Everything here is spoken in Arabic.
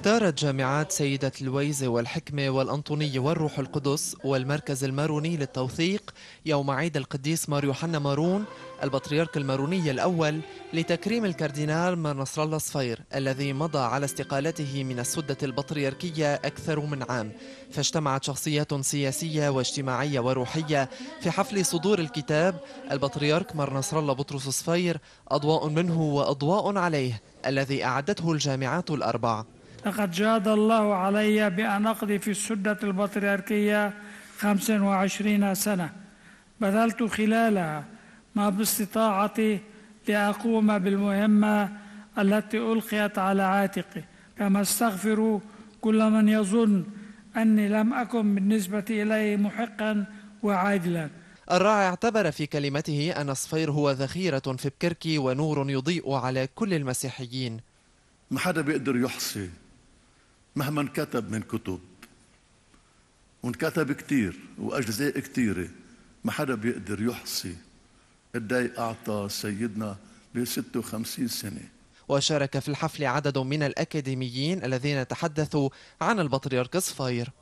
اختارت جامعات سيدة الويزة والحكمة والأنطونية والروح القدس والمركز الماروني للتوثيق يوم عيد القديس مار يوحنا مارون البطريرك الماروني الأول لتكريم الكاردينال مار نصر الله صفير الذي مضى على استقالته من السدة البطريركية أكثر من عام فاجتمعت شخصيات سياسية واجتماعية وروحية في حفل صدور الكتاب البطريرك مار نصر الله بطرس صفير أضواء منه وأضواء عليه الذي أعدته الجامعات الأربع لقد جاد الله علي بأن أقضي في السدة البطريركية 25 سنة بذلت خلالها ما باستطاعتي لأقوم بالمهمة التي ألقيت على عاتقي كما استغفر كل من يظن أني لم أكن بالنسبة إليه محقا وعادلا الراعي اعتبر في كلمته أن صفير هو ذخيرة في بكركي ونور يضيء على كل المسيحيين ما حدا بيقدر يحصي مهما انكتب من كتب وانكتب كتير وأجزاء كتيرة ما حدا بيقدر يحصي قد أعطى سيدنا ب 56 سنة وشارك في الحفل عدد من الأكاديميين الذين تحدثوا عن البطريرك صفاير